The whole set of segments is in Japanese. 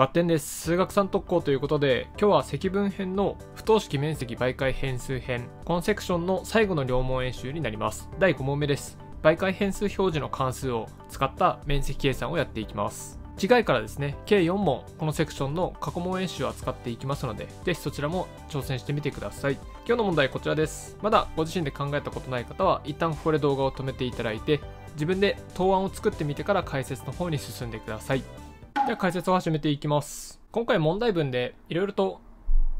バッテンです。数学3特攻ということで、今日は積分編の不等式面積媒介変数編、このセクションの最後の両問演習になります。第5問目です。媒介変数表示の関数を使った面積計算をやっていきます。次回からですね、計4問、このセクションの過去問演習を扱っていきますので、是非そちらも挑戦してみてください。今日の問題こちらです。まだご自身で考えたことない方は、一旦ここで動画を止めていただいて、自分で答案を作ってみてから解説の方に進んでください。では解説を始めていきます。今回問題文でいろいろと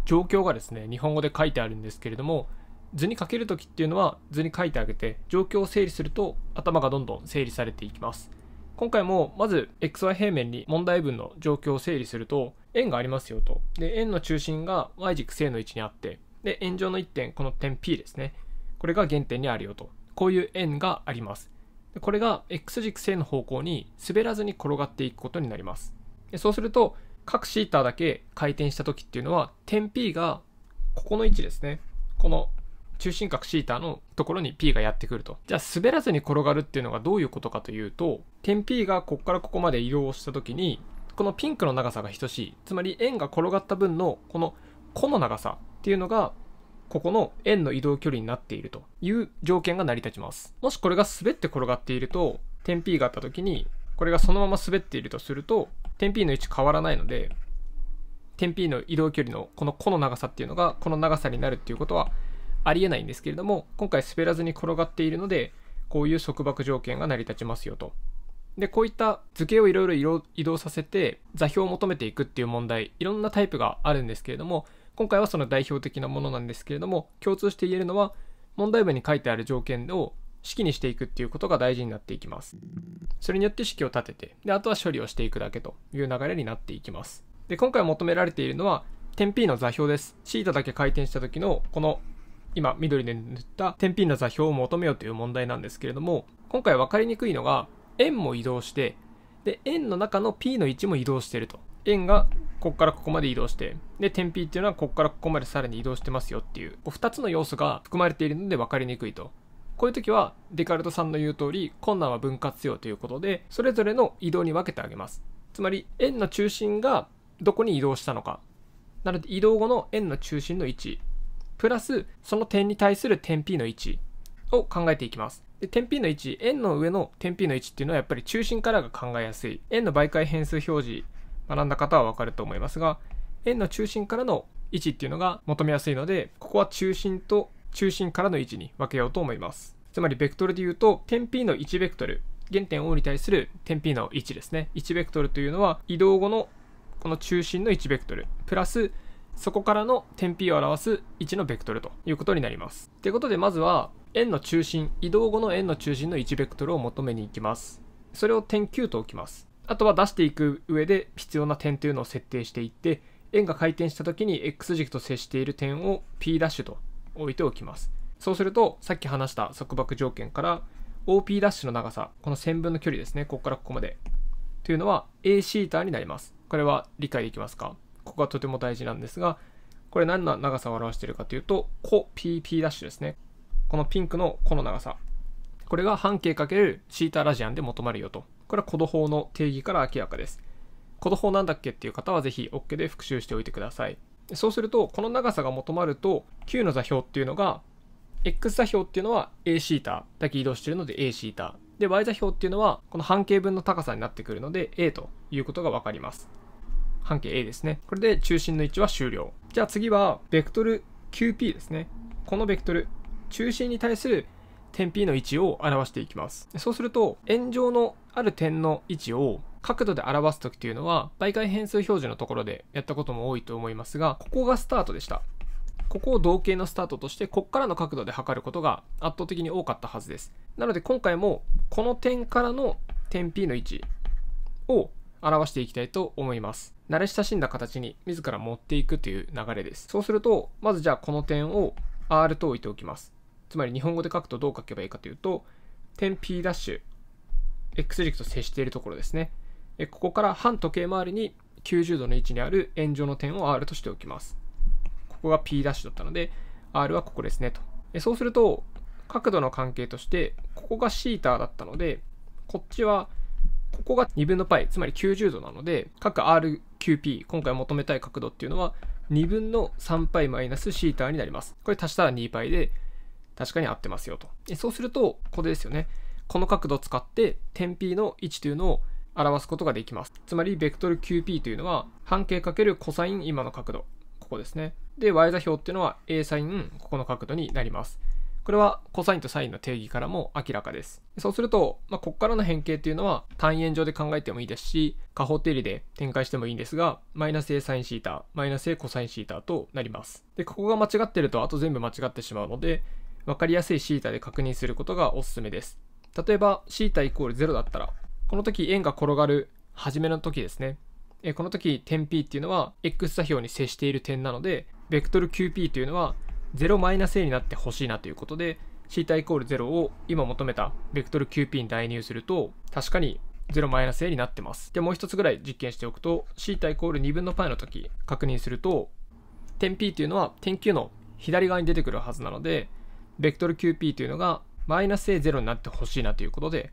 状況がですね、日本語で書いてあるんですけれども、図に書ける時っていうのは図に書いてあげて、状況を整理すると頭がどんどん整理されていきます。今回もまず XY 平面に問題文の状況を整理すると、円がありますよと。で、円の中心が Y 軸正の位置にあって、で、円状の1点、この点 P ですね。これが原点にあるよと。こういう円があります。でこれが X 軸正の方向に滑らずに転がっていくことになります。そうすると、各シーターだけ回転した時っていうのは、点 P がここの位置ですね。この中心角シーターのところに P がやってくると。じゃあ滑らずに転がるっていうのがどういうことかというと、点 P がここからここまで移動した時に、このピンクの長さが等しい。つまり円が転がった分のこの弧の長さっていうのがここの円の移動距離になっているという条件が成り立ちます。もしこれが滑って転がっていると、点 P があった時に、これがそのまま滑っているとすると、点 P の位置変わらないので、点 P の移動距離のこの弧の長さっていうのがこの長さになるっていうことはありえないんですけれども、今回滑らずに転がっているので、こういう束縛条件が成り立ちますよと。で、こういった図形をいろいろ移動させて座標を求めていくっていう問題、いろんなタイプがあるんですけれども、今回はその代表的なものなんですけれども共通して言えるのは問題文に書いてある条件を式にしていくっていうことが大事になっていきますそれによって式を立ててであとは処理をしていくだけという流れになっていきますで今回求められているのは点 P の座標ですシー θ だけ回転した時のこの今緑で塗った点 P の座標を求めようという問題なんですけれども今回分かりにくいのが円も移動してで円の中の P の位置も移動してると円がここからここまで移動して、で、点 P っていうのはここからここまでさらに移動してますよっていう、こ2つの要素が含まれているので分かりにくいと。こういう時はデカルトさんの言う通り困難は分割用ということでそれぞれの移動に分けてあげますつまり円の中心がどこに移動したのかなので移動後の円の中心の位置プラスその点に対する点 P の位置を考えていきますで点 P の位置円の上の点 P の位置っていうのはやっぱり中心からが考えやすい円の媒介変数表示学んだ方はわかると思いますが、円の中心からの位置っていうのが求めやすいので、ここは中心と中心からの位置に分けようと思います。つまり、ベクトルで言うと、点 P の1ベクトル、原点 O に対する点 P の位置ですね。1ベクトルというのは、移動後のこの中心の1ベクトル、プラス、そこからの点 P を表す位置のベクトルということになります。ということで、まずは、円の中心、移動後の円の中心の1ベクトルを求めに行きます。それを点 Q と置きます。あとは出していく上で必要な点というのを設定していって、円が回転した時に X 軸と接している点を P' と置いておきます。そうすると、さっき話した束縛条件から OP' の長さ、この線分の距離ですね、ここからここまで。というのは Aθ になります。これは理解できますかここがとても大事なんですが、これ何の長さを表しているかというと、コ PP' ですね。このピンクのこの長さ。これが半径かけタ θ ラジアンで求まるよとこれはコド法の定義から明らかです。コド法なんだっけっていう方はぜひ OK で復習しておいてください。そうすると、この長さが求まると、Q の座標っていうのが、X 座標っていうのは Aθ だけ移動しているので Aθ c。で、Y 座標っていうのは、この半径分の高さになってくるので A ということがわかります。半径 A ですね。これで中心の位置は終了。じゃあ次は、ベクトル QP ですね。このベクトル、中心に対する点 P の位置を表していきます。そうすると、円上のある点の位置を角度で表す時というのは、媒介変数表示のところでやったことも多いと思いますが、ここがスタートでした。ここを同型のスタートとして、こっからの角度で測ることが圧倒的に多かったはずです。なので今回も、この点からの点 P の位置を表していきたいと思います。慣れ親しんだ形に自ら持っていくという流れです。そうすると、まずじゃあこの点を R と置いておきます。つまり日本語で書くとどう書けばいいかというと、点 P' X 軸と接しているところですね。ここから反時計回りに90度の位置にある円状の点を R としておきます。ここが P' だったので、R はここですねと。そうすると、角度の関係として、ここが θ だったので、こっちは、ここが2分の π、つまり90度なので、各 RQP、今回求めたい角度っていうのは、2分の 3π マイナス θ になります。これ足したら 2π で、確かに合ってますよと。そうすると、ここですよね。この角度を使って点 P の位置というのを表すことができます。つまり、ベクトル QP というのは、半径×コサイン今の角度。ここですね。で、y 座標っていうのは a サインここの角度になります。これはコサインとサインの定義からも明らかです。そうすると、まあ、ここからの変形っていうのは単円上で考えてもいいですし、下方定理で展開してもいいんですが、マイナス a サインシータ、マイナス a コサインシータとなります。で、ここが間違ってると、あと全部間違ってしまうので、分かりやすいシータで確認することがおすすめです。例えば、シータイコール0だったら、この時円が転がる初めの時ですね。えこの時点 P っていうのは X 座標に接している点なので、ベクトル QP というのは 0-A になってほしいなということで、シータイコール0を今求めたベクトル QP に代入すると、確かに 0-A になってます。で、もう一つぐらい実験しておくと、シータイコール2分の π の時確認すると、点 P というのは点 Q の左側に出てくるはずなので、ベクトル QP というのがマイナス A0 になってほしいなということで、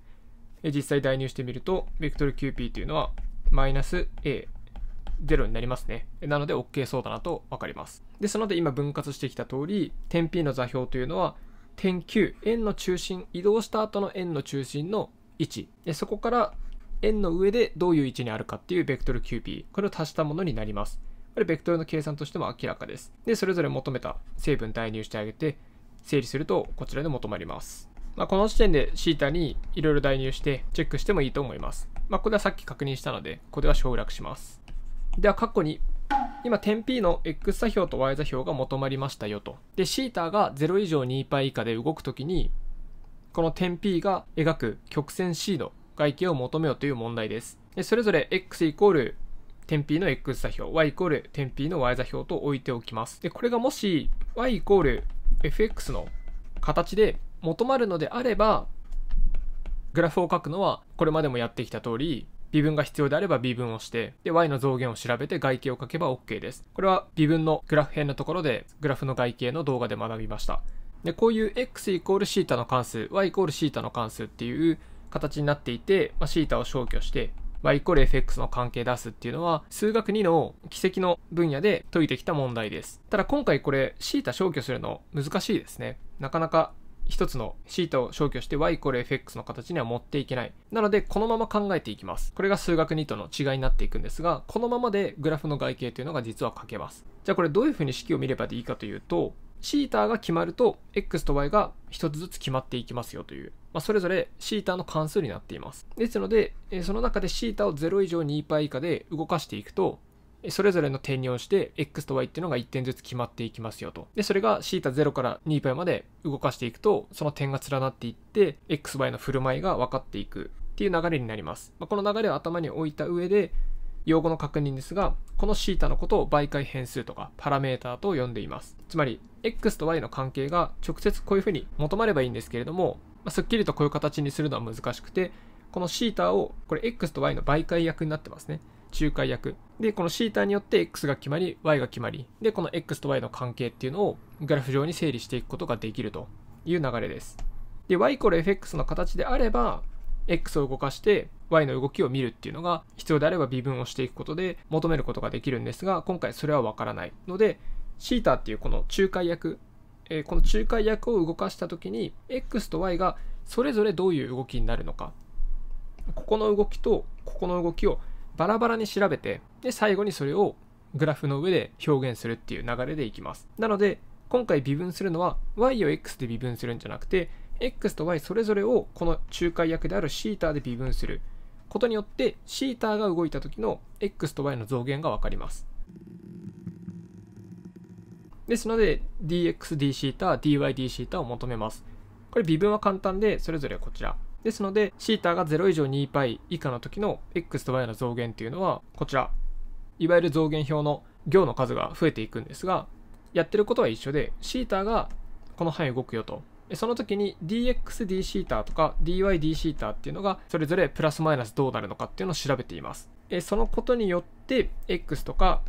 実際代入してみると、ベクトル QP というのはマイナス A0 になりますね。なので OK そうだなとわかります。ですので今分割してきた通り、点 P の座標というのは、点 Q、円の中心、移動した後の円の中心の位置、そこから円の上でどういう位置にあるかっていうベクトル QP、これを足したものになります。これベクトルの計算としても明らかです。で、それぞれ求めた成分代入してあげて、整理するとこちらで求まります。まあ、この時点で θ にいろいろ代入してチェックしてもいいと思います。まあ、これはさっき確認したので、これは省略します。では、括弧に今点 P の x 座標と y 座標が求まりましたよと。で、θ が0以上 2π 以下で動くときに、この点 P が描く曲線 C の外形を求めようという問題です。でそれぞれ x イコール点 P の x 座標、y イコール点 P の y 座標と置いておきます。で、これがもし y イコール FX の形で求まるのであればグラフを書くのはこれまでもやってきた通り微分が必要であれば微分をして、で、y の増減を調べて外形を書けば OK です。これは微分のグラフ編のところで、グラフの外形の動画で学びました。で、こういう x イコール θ の関数、y イコール θ の関数っていう形になっていて、まあ、θ を消去して、y イコール fx の関係出すっていうのは、数学2の奇跡の分野で解いてきた問題です。ただ今回これ、シータ消去するの難しいですね。なかなか一つのシー θ を消去して y イコール fx の形には持っていけない。なので、このまま考えていきます。これが数学2との違いになっていくんですが、このままでグラフの外形というのが実は書けます。じゃあこれどういうふうに式を見ればいいかというと、シータが決まると X と Y が1つずつ決まっていきますよという、まあ、それぞれシータの関数になっています。ですので、その中でシータを0以上 2π 以下で動かしていくと、それぞれの点に応じて x と y っていうのが1点ずつ決まっていきますよと。で、それがシータ0から 2π まで動かしていくと、その点が連なっていって、xy の振る舞いが分かっていくっていう流れになります。まあ、この流れを頭に置いた上で、用語の確認ですが、この θ のことを媒介変数とかパラメータと呼んでいます。つまり、x と y の関係が直接こういうふうに求まればいいんですけれども、まあ、すっきりとこういう形にするのは難しくて、この θ を、これ x と y の媒介役になってますね。仲介役。で、この θ によって x が決まり、y が決まり、で、この x と y の関係っていうのをグラフ上に整理していくことができるという流れです。で、y=fx の形であれば、X を動かして Y の動きを見るっていうのが必要であれば微分をしていくことで求めることができるんですが今回それはわからないので θ っていうこの仲介役、えー、この仲介役を動かした時に X と Y がそれぞれどういう動きになるのかここの動きとここの動きをバラバラに調べてで最後にそれをグラフの上で表現するっていう流れでいきますなので今回微分するのは y を x で微分するんじゃなくて x と y それぞれをこの仲介役であるシータで微分することによってシータが動いた時の x と y の増減が分かります。ですので dxdθ、dydθ を求めます。これ微分は簡単でそれぞれこちら。ですので θ が0以上 2π 以下の時の x と y の増減というのはこちら。いわゆる増減表の行の数が増えていくんですがやってることは一緒で θ がこの範囲動くよとその時に dxdθ とか dydθ っていうのがそれぞれプラスマイナスどうなるのかっていうのを調べています。そのことによって x とか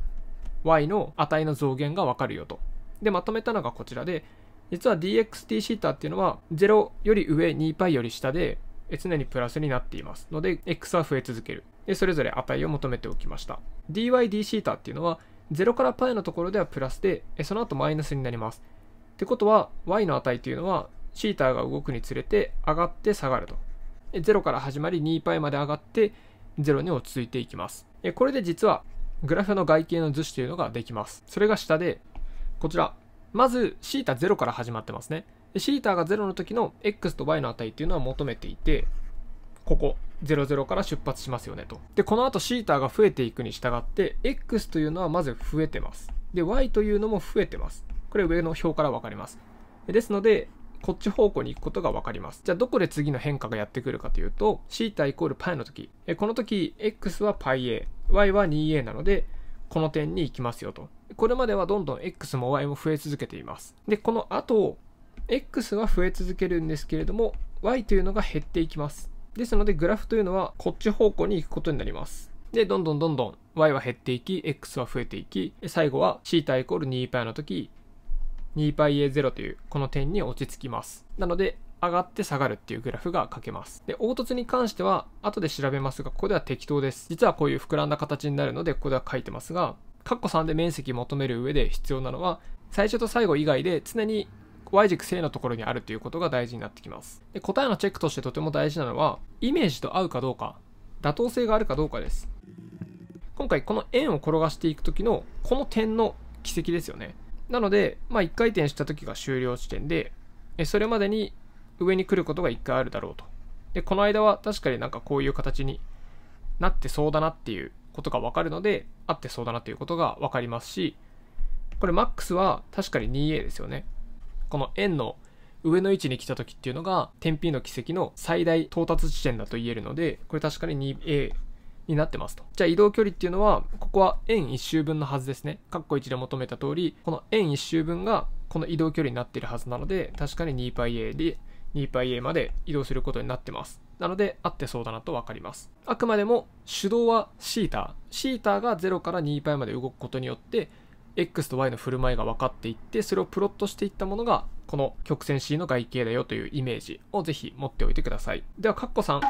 y の値の増減がわかるよと。で、まとめたのがこちらで、実は dxdθ っていうのは0より上 2π より下で常にプラスになっていますので x は増え続ける。で、それぞれ値を求めておきました。dydθ っていうのは0から π のところではプラスで、その後マイナスになります。ってことは y の値というのはシータが動くにつれて上がって下がると。0から始まり 2π まで上がって0に落ち着いていきます。これで実はグラフの外形の図示というのができます。それが下で、こちら。まず θ0 から始まってますね。θ が0の時の x と y の値っていうのは求めていて、ここ。00から出発しますよねと。で、この後 θ が増えていくに従って、x というのはまず増えてます。で、y というのも増えてます。これ上の表から分かります。ですので、こっち方向に行くことが分かります。じゃあどこで次の変化がやってくるかというと、θ イコール π の時、この時 x は πa、y は 2a なので、この点に行きますよと。これまではどんどん x も y も増え続けています。で、この後、x は増え続けるんですけれども、y というのが減っていきます。ですので、グラフというのはこっち方向に行くことになります。で、どんどんどんどん y は減っていき、x は増えていき、最後は θ イコール 2π の時、2πa0 というこの点に落ち着きます。なので、上がって下がるっていうグラフが書けます。で、凹凸に関しては後で調べますが、ここでは適当です。実はこういう膨らんだ形になるので、ここでは書いてますが、カッコ3で面積求める上で必要なのは、最初と最後以外で常に Y 軸正のところにあるということが大事になってきます。で答えのチェックとしてとても大事なのは、イメージと合うかどうか、妥当性があるかどうかです。今回この円を転がしていく時のこの点の軌跡ですよね。なので、まあ、1回転した時が終了地点で、それまでに上に来ることが1回あるだろうと。で、この間は確かになんかこういう形になってそうだなっていうことがわかるので、合ってそうだなということがわかりますし、これ MAX は確かに 2A ですよね。この円の上の位置に来た時っていうのが点 P の軌跡の最大到達地点だと言えるので、これ確かに 2A になってますと。じゃあ移動距離っていうのは、ここは円1周分のはずですね。括弧1で求めた通り、この円1周分がこの移動距離になっているはずなので、確かに 2πa で 2πa まで移動することになってます。なので、合ってそうだなとわかります。あくまでも手動はシータ。シータが0から 2π まで動くことによって、x と y の振る舞いが分かっていって、それをプロットしていったものが、この曲線 C の外形だよというイメージをぜひ持っておいてください。では、カッコ3。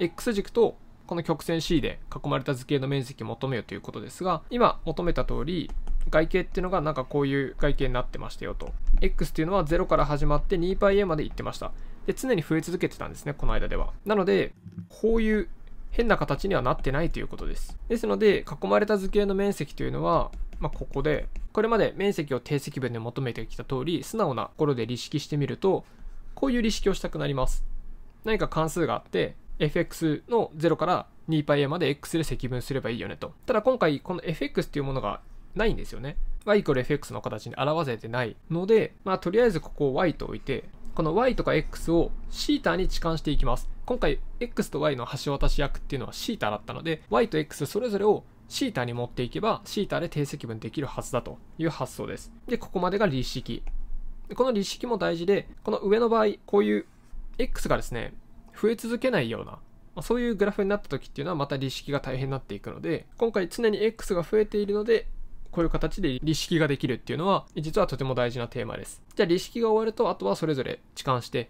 x 軸とこの曲線 C で囲まれた図形の面積を求めよということですが、今求めた通り、外形っていうのがなんかこういう外形になってましたよと。x っていうのは0から始まって 2πa まで行ってました。で、常に増え続けてたんですね、この間では。なので、こういう変な形にはなってないということです。ですので、囲まれた図形の面積というのは、まあ、ここで、これまで面積を定積分で求めてきた通り、素直なところで理式してみると、こういう理式をしたくなります。何か関数があって、fx の0から 2πa まで x で積分すればいいよねと。ただ今回この fx っていうものがないんですよね。y=fx の形に表せてないので、まあとりあえずここを y と置いて、この y とか x を θ に置換していきます。今回 x と y の橋渡し役っていうのは θ だったので、y と x それぞれを θ に持っていけば θ で定積分できるはずだという発想です。で、ここまでが立式。この立式も大事で、この上の場合、こういう x がですね、増え続けないような、まそういうグラフになった時っていうのはまた利式が大変になっていくので、今回常に X が増えているので、こういう形で利式ができるっていうのは、実はとても大事なテーマです。じゃあ利式が終わると、あとはそれぞれ置換して、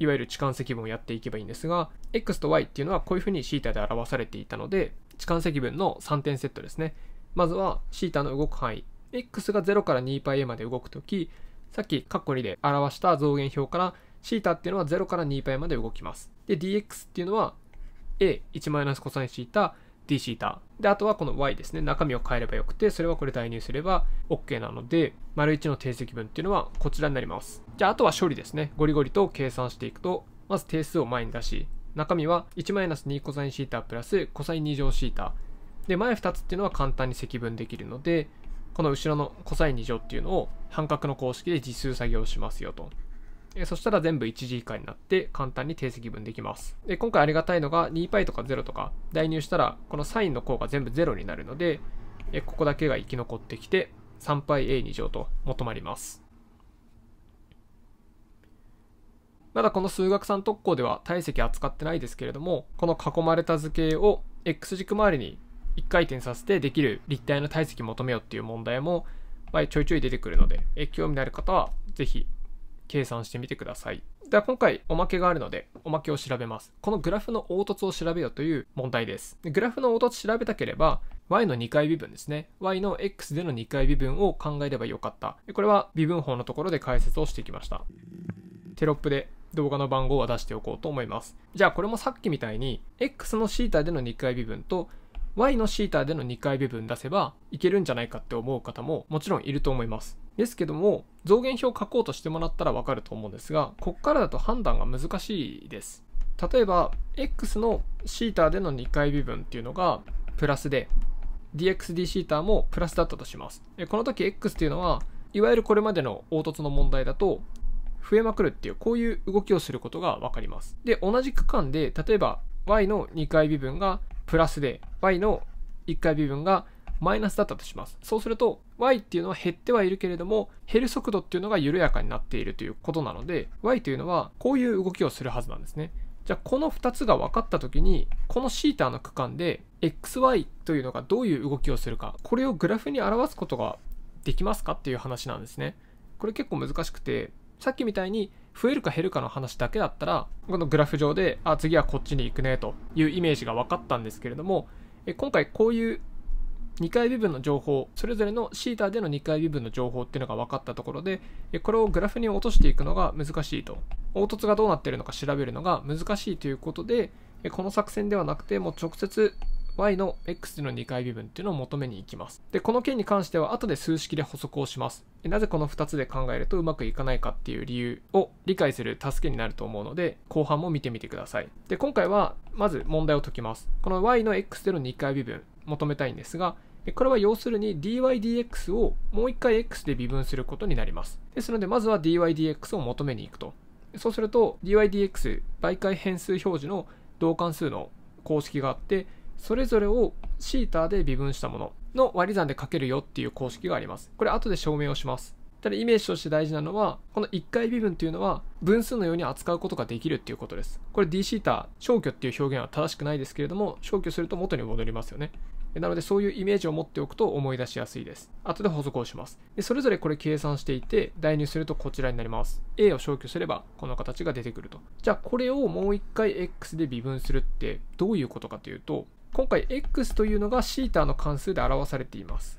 いわゆる置換積分をやっていけばいいんですが、X と Y っていうのはこういうふうに θ で表されていたので、置換積分の3点セットですね。まずは θ の動く範囲。x が0から 2πa まで動く時さっきカッコ2で表した増減表から θ っていうのは0から 2π まで動きます。で、dx っていうのは a1 コサインシータ d シータで、あとはこの y ですね。中身を変えればよくて、それはこれ代入すれば OK なので、丸1の定積分っていうのはこちらになります。じゃあ、あとは処理ですね。ゴリゴリと計算していくと、まず定数を前に出し、中身は1-2コサインシータプラスコサイン2乗シータ。で、前2つっていうのは簡単に積分できるので、この後ろのコサイン2乗っていうのを半角の公式で実数作業しますよと。えそしたら全部1次以下になって簡単に定積分できます。で、今回ありがたいのが 2π とか0とか代入したら、このサインの項が全部0になるので、えここだけが生き残ってきて、3πa2 乗と求まります。まだこの数学3特攻では体積扱ってないですけれども、この囲まれた図形を x 軸周りに1回転させてできる立体の体積求めようっていう問題も、まちょいちょい出てくるので、え興味のある方は是非計算してみてください。では今回おまけがあるので、おまけを調べます。このグラフの凹凸を調べようという問題です。でグラフの凹凸調べたければ、y の2回微分ですね。y の x での2回微分を考えればよかった。これは微分法のところで解説をしてきました。テロップで動画の番号は出しておこうと思います。じゃあこれもさっきみたいに、x の θ での2回微分と、y の θ での2回微分出せばいけるんじゃないかって思う方ももちろんいると思います。ですけども、増減表を書こうとしてもらったらわかると思うんですが、こっからだと判断が難しいです。例えば、x の θ での2回微分っていうのがプラスで、dxdθ もプラスだったとします。この時 x っていうのは、いわゆるこれまでの凹凸の問題だと、増えまくるっていう、こういう動きをすることがわかります。で、同じ区間で、例えば y の2回微分がプラスで、y の1回微分がマイナスだったとします。そうすると y っていうのは減ってはいるけれども減る速度っていうのが緩やかになっているということなので y というのはこういう動きをするはずなんですね。じゃあこの2つが分かった時にこの θ の区間で xy というのがどういう動きをするかこれをグラフに表すことができますかっていう話なんですね。これ結構難しくてさっきみたいに増えるか減るかの話だけだったらこのグラフ上であ次はこっちに行くねというイメージが分かったんですけれども今回こういう2階部分の情報、それぞれのシータでの2階部分の情報っていうのが分かったところで、これをグラフに落としていくのが難しいと。凹凸がどうなってるのか調べるのが難しいということで、この作戦ではなくて、もう直接 y の x での2回微分っていうのを求めに行きます。で、この件に関しては後で数式で補足をします。なぜこの2つで考えるとうまくいかないかっていう理由を理解する助けになると思うので、後半も見てみてください。で、今回はまず問題を解きます。この y の x での2回微分求めたいんですが、でこれは要するに dydx をもう一回 x で微分することになります。ですので、まずは dydx を求めに行くと。そうすると dydx 媒介変数表示の同関数の公式があって、それぞれを θ で微分したものの割り算でかけるよっていう公式があります。これ後で証明をします。ただイメージとして大事なのは、この1回微分というのは分数のように扱うことができるっていうことです。これ dθ、消去っていう表現は正しくないですけれども、消去すると元に戻りますよね。なのでそういうイメージを持っておくと思い出しやすいです。後で補足をします。でそれぞれこれ計算していて、代入するとこちらになります。A を消去すればこの形が出てくると。じゃあこれをもう一回 X で微分するってどういうことかというと、今回 X というのが θ の関数で表されています。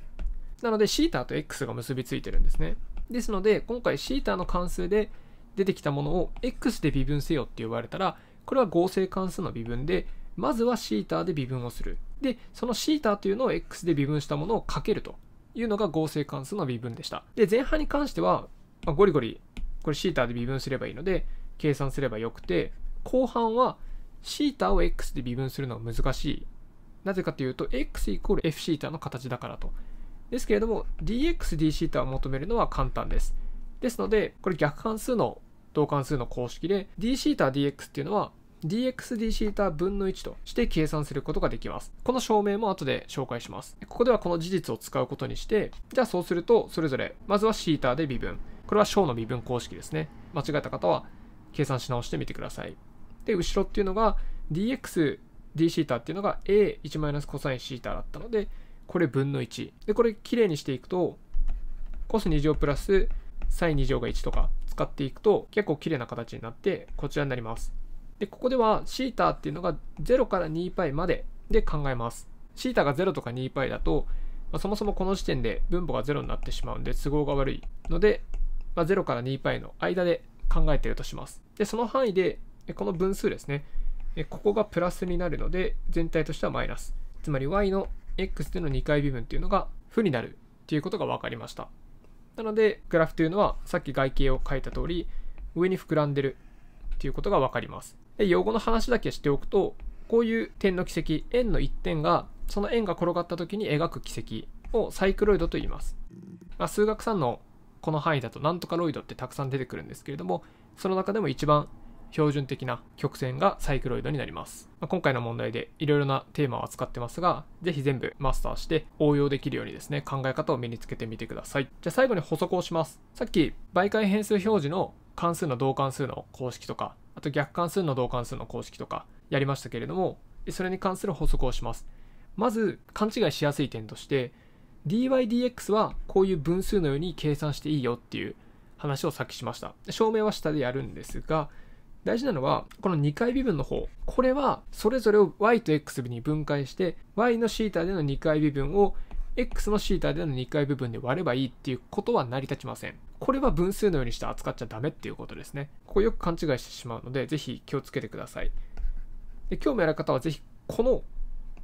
なので θ と X が結びついてるんですね。ですので、今回 θ の関数で出てきたものを X で微分せよって言われたら、これは合成関数の微分で、まずは θ で微分をする。で、その θ というのを x で微分したものをかけるというのが合成関数の微分でした。で、前半に関しては、まあ、ゴリゴリ、これ θ で微分すればいいので、計算すればよくて、後半は θ を x で微分するのは難しい。なぜかというと、x イコール fθ の形だからと。ですけれども、dxdθ を求めるのは簡単です。ですので、これ逆関数の同関数の公式で、dθdx っていうのは dxdθ 分の1として計算することができます。この証明も後で紹介します。ここではこの事実を使うことにして、じゃあそうすると、それぞれ、まずは θ で微分。これは小の微分公式ですね。間違えた方は計算し直してみてください。で、後ろっていうのが dx dθ っていうのが a1 コサイン θ だったので、これ分の1。で、これきれいにしていくと、コス2乗プラスサイン2乗が1とか使っていくと結構きれいな形になってこちらになります。で、ここでは θ っていうのが0から 2π までで考えます。θ が0とか 2π だと、まあ、そもそもこの時点で分母が0になってしまうんで都合が悪いので、まあ、0から 2π の間で考えているとします。で、その範囲で、この分数ですね、ここがプラスになるので、全体としてはマイナス。つまり y の x での2回微分っていうのが負になるっていうことが分かりました。なので、グラフというのはさっき外形を書いた通り、上に膨らんでるっていうことが分かります。で用語の話だけしておくとこういう点の軌跡円の1点がその円が転がった時に描く軌跡をサイクロイドと言います、まあ、数学3のこの範囲だとなんとかロイドってたくさん出てくるんですけれどもその中でも一番標準的な曲線がサイクロイドになります、まあ、今回の問題でいろいろなテーマを扱ってますが是非全部マスターして応用できるようにですね考え方を身につけてみてくださいじゃあ最後に補足をしますさっき媒介変数表示の関数の同関数の公式とかあと逆関数の同関数の公式とかやりましたけれども、それに関する補足をします。まず、勘違いしやすい点として、dydx はこういう分数のように計算していいよっていう話をさっきしました。証明は下でやるんですが、大事なのは、この2回微分の方。これは、それぞれを y と x に分解して、y の θ での2回微分を x のタでの2階部分で割ればいいっていうことは成り立ちません。これは分数のようにして扱っちゃダメっていうことですね。ここよく勘違いしてしまうので、ぜひ気をつけてください。で今日のやり方はぜひ、この、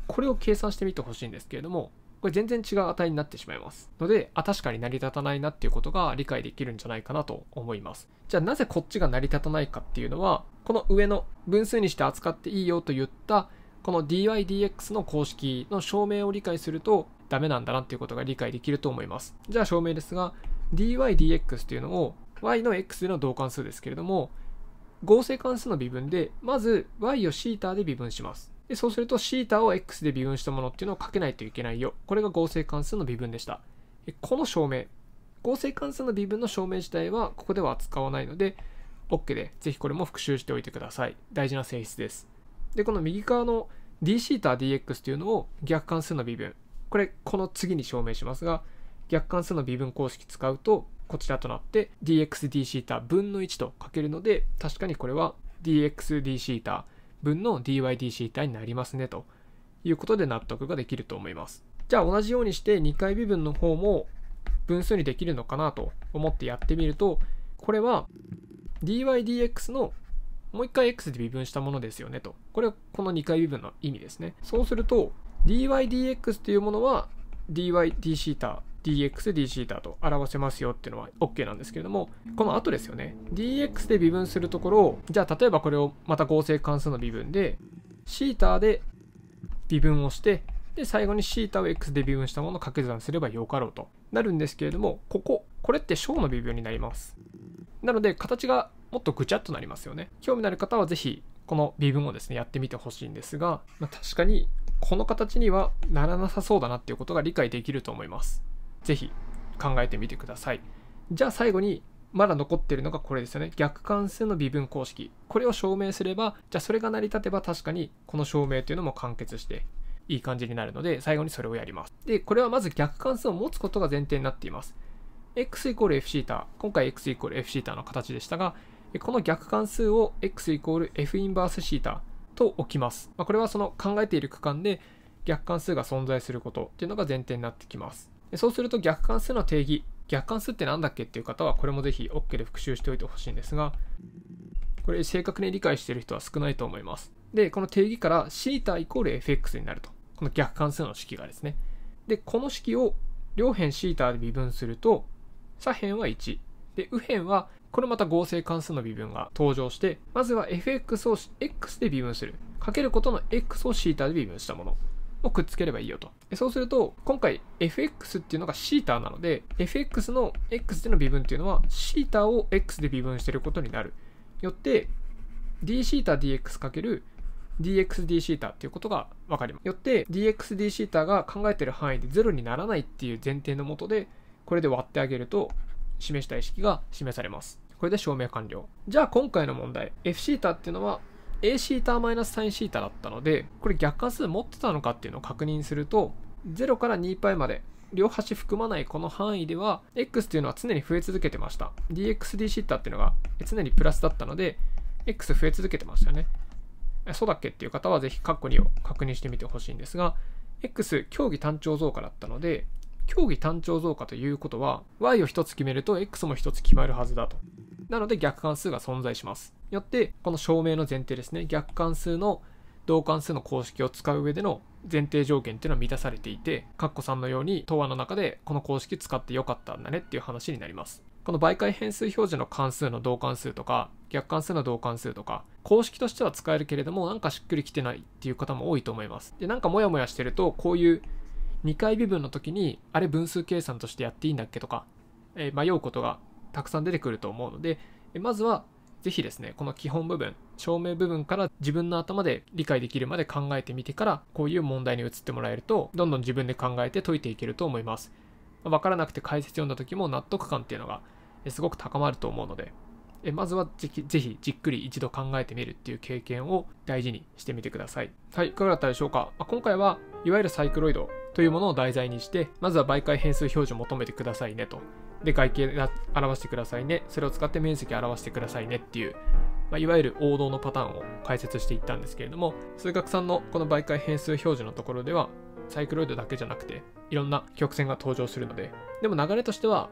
これを計算してみてほしいんですけれども、これ全然違う値になってしまいます。ので、あ、確かに成り立たないなっていうことが理解できるんじゃないかなと思います。じゃあなぜこっちが成り立たないかっていうのは、この上の分数にして扱っていいよと言ったこの dydx の公式の証明を理解するとダメなんだなっていうことが理解できると思います。じゃあ証明ですが、dydx というのを y の x での同関数ですけれども、合成関数の微分で、まず y を θ で微分します。でそうすると θ を x で微分したものっていうのをかけないといけないよ。これが合成関数の微分でした。この証明、合成関数の微分の証明自体はここでは扱わないので、OK で、ぜひこれも復習しておいてください。大事な性質です。で、この右側の dθdx というのを逆関数の微分、これ、この次に証明しますが、逆関数の微分公式使うと、こちらとなって dxdθ 分の1と書けるので、確かにこれは dxdθ 分の dydθ になりますねということで納得ができると思います。じゃあ同じようにして2回微分の方も分数にできるのかなと思ってやってみると、これは dydx のもう1回 x で微分したものですよねと。これはこの2回微分の意味ですね。そうすると、dydx っていうものは dydθ dx dθ と表せますよっていうのは OK なんですけれどもこの後ですよね dx で微分するところをじゃあ例えばこれをまた合成関数の微分で θ で微分をしてで最後に θ を x で微分したものを掛け算すればよかろうとなるんですけれどもこここれって小の微分になりますなので形がもっとぐちゃっとなりますよね興味のある方はぜひ、この微分をですねやってみてほしいんですが、まあ、確かにこの形にはならなさそうだなっていうことが理解できると思います。是非考えてみてください。じゃあ最後にまだ残ってるのがこれですよね。逆関数の微分公式。これを証明すれば、じゃあそれが成り立てば確かにこの証明というのも完結していい感じになるので、最後にそれをやります。で、これはまず逆関数を持つことが前提になっています。x イコール fθ。今回 x イコール fθ の形でしたが、この逆関数を x イコール f インバース θ。と置きます。まあ、これはその考えている区間で逆関数が存在することっていうのが前提になってきます。でそうすると逆関数の定義、逆関数って何だっけっていう方はこれもぜひ OK で復習しておいてほしいんですが、これ正確に理解している人は少ないと思います。で、この定義から θ イコール fx になると。この逆関数の式がですね。で、この式を両辺 θ で微分すると、左辺は1。で、右辺はこれまた合成関数の微分が登場して、まずは fx を x で微分する。かけることの x を θ で微分したものをくっつければいいよと。そうすると、今回 fx っていうのが θ なので、fx の x での微分っていうのは θ を x で微分してることになる。よって、dθdx かける dxdθ っていうことが分かります。よって dxdθ が考えてる範囲で0にならないっていう前提のもとでこれで割ってあげると示したい式が示されます。これで証明完了。じゃあ今回の問題、Fθ っていうのは Aθ-sinθ だったので、これ逆関数持ってたのかっていうのを確認すると、0から 2π まで両端含まないこの範囲では、x というのは常に増え続けてました。dxdθ っていうのが常にプラスだったので、x 増え続けてましたよね。そうだっけっていう方はぜひカッコ2を確認してみてほしいんですが、x 競技単調増加だったので、競技単調増加ということは、y を1つ決めると x も1つ決まるはずだと。なので逆関数が存在します。よって、この証明の前提ですね。逆関数の同関数の公式を使う上での前提条件っていうのは満たされていて、カッコ3のように答案の中でこの公式使ってよかったんだねっていう話になります。この媒介変数表示の関数の同関数とか、逆関数の同関数とか、公式としては使えるけれども、なんかしっくりきてないっていう方も多いと思います。で、なんかモヤモヤしてると、こういう2回微分の時に、あれ分数計算としてやっていいんだっけとか、えー、迷うことがたくさん出てくると思うので、まずはぜひですね、この基本部分、証明部分から自分の頭で理解できるまで考えてみてから、こういう問題に移ってもらえると、どんどん自分で考えて解いていけると思います。分まからなくて解説読んだ時も納得感っていうのがすごく高まると思うので、えまずはぜひぜひじっくり一度考えてみるっていう経験を大事にしてみてください。はい、いかがだったでしょうか、ま今回はいわゆるサイクロイドというものを題材にして、まずは媒介変数表示を求めてくださいねとで外形で表してくださいね、それを使って面積表してくださいねっていう、まあ、いわゆる王道のパターンを解説していったんですけれども、数学3のこの媒介変数表示のところでは、サイクロイドだけじゃなくて、いろんな曲線が登場するので、でも流れとしては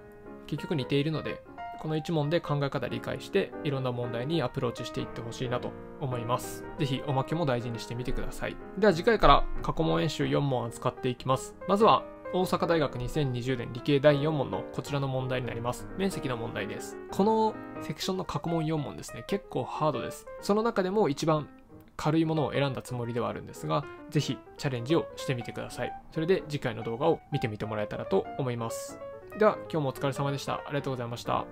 結局似ているので、この1問で考え方理解していろんな問題にアプローチしていってほしいなと思います。ぜひおまけも大事にしてみてください。では次回から過去問演習4問扱っていきます。まずは大阪大学2020年理系第4問のこちらの問題になります。面積の問題です。このセクションの過去問4問ですね、結構ハードです。その中でも一番軽いものを選んだつもりではあるんですが、ぜひチャレンジをしてみてください。それで次回の動画を見てみてもらえたらと思います。では、今日もお疲れ様でした。ありがとうございました。